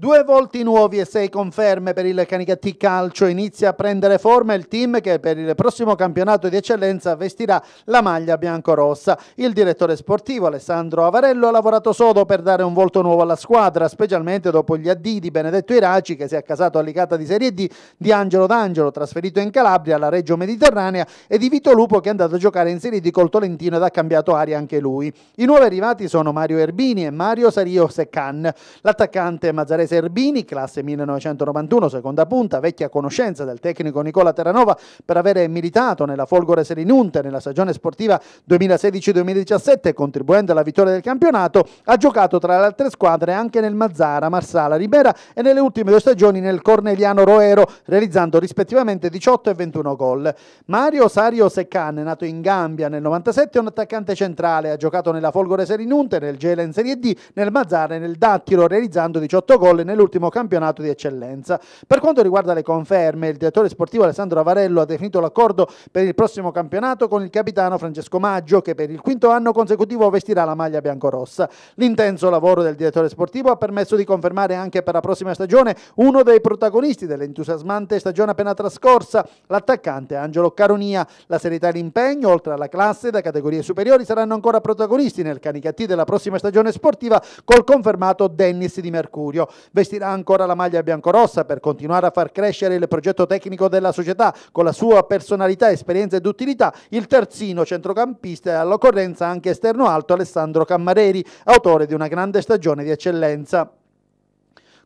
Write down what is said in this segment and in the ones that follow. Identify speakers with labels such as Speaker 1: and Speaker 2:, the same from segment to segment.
Speaker 1: Due volti nuovi e sei conferme per il Canicattì Calcio. Inizia a prendere forma il team che per il prossimo campionato di eccellenza vestirà la maglia biancorossa. Il direttore sportivo Alessandro Avarello ha lavorato sodo per dare un volto nuovo alla squadra, specialmente dopo gli addì di Benedetto Iraci che si è accasato all'Icata di Serie D, di Angelo D'Angelo trasferito in Calabria alla Reggio Mediterranea e di Vito Lupo che è andato a giocare in Serie D col Tolentino ed ha cambiato aria anche lui. I nuovi arrivati sono Mario Erbini e Mario Sario Seccan. L'attaccante Mazzarese Serbini, classe 1991, seconda punta, vecchia conoscenza del tecnico Nicola Terranova per avere militato nella Folgore Serinunte nella stagione sportiva 2016-2017 contribuendo alla vittoria del campionato, ha giocato tra le altre squadre anche nel Mazzara, Marsala, Ribera e nelle ultime due stagioni nel Corneliano Roero, realizzando rispettivamente 18 e 21 gol. Mario Sario Seccan, nato in Gambia nel 97, è un attaccante centrale, ha giocato nella Folgore Serinunte, nel Gela in Serie D, nel Mazzara e nel Dattilo, realizzando 18 gol gol nell'ultimo campionato di eccellenza. Per quanto riguarda le conferme, il direttore sportivo Alessandro Avarello ha definito l'accordo per il prossimo campionato con il capitano Francesco Maggio che per il quinto anno consecutivo vestirà la maglia biancorossa. L'intenso lavoro del direttore sportivo ha permesso di confermare anche per la prossima stagione uno dei protagonisti dell'entusiasmante stagione appena trascorsa, l'attaccante Angelo Caronia. La serietà e l'impegno, oltre alla classe, da categorie superiori saranno ancora protagonisti nel canicattì della prossima stagione sportiva col confermato Dennis Di Mercurio vestirà ancora la maglia biancorossa per continuare a far crescere il progetto tecnico della società con la sua personalità, esperienza ed utilità. Il terzino centrocampista e all'occorrenza anche esterno alto Alessandro Cammareri, autore di una grande stagione di eccellenza.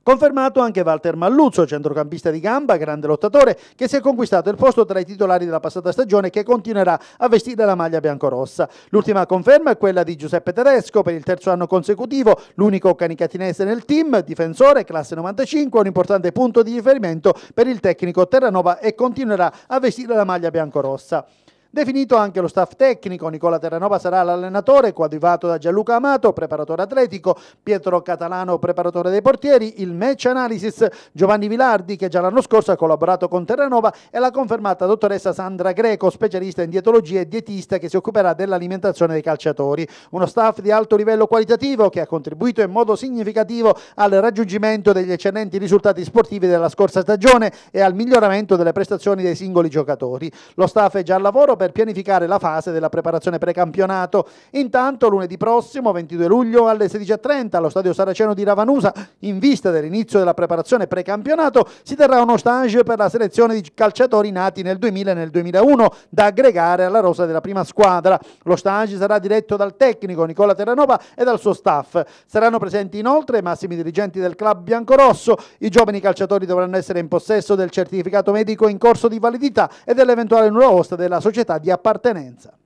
Speaker 1: Confermato anche Walter Malluzzo, centrocampista di gamba, grande lottatore, che si è conquistato il posto tra i titolari della passata stagione e che continuerà a vestire la maglia biancorossa. L'ultima conferma è quella di Giuseppe Tedesco per il terzo anno consecutivo, l'unico canicatinese nel team, difensore, classe 95, un importante punto di riferimento per il tecnico Terranova e continuerà a vestire la maglia biancorossa. Definito anche lo staff tecnico, Nicola Terranova sarà l'allenatore, coadiuvato da Gianluca Amato, preparatore atletico, Pietro Catalano, preparatore dei portieri, il match analysis Giovanni Vilardi, che già l'anno scorso ha collaborato con Terranova, e la confermata dottoressa Sandra Greco, specialista in dietologia e dietista che si occuperà dell'alimentazione dei calciatori. Uno staff di alto livello qualitativo che ha contribuito in modo significativo al raggiungimento degli eccellenti risultati sportivi della scorsa stagione e al miglioramento delle prestazioni dei singoli giocatori. Lo staff è già al lavoro per per pianificare la fase della preparazione precampionato. Intanto lunedì prossimo, 22 luglio alle 16.30 allo stadio Saraceno di Ravanusa, in vista dell'inizio della preparazione precampionato, si terrà uno stage per la selezione di calciatori nati nel 2000 e nel 2001 da aggregare alla rosa della prima squadra. Lo stage sarà diretto dal tecnico Nicola Terranova e dal suo staff. Saranno presenti inoltre i massimi dirigenti del club biancorosso. I giovani calciatori dovranno essere in possesso del certificato medico in corso di validità e dell'eventuale nuova host della società di appartenenza.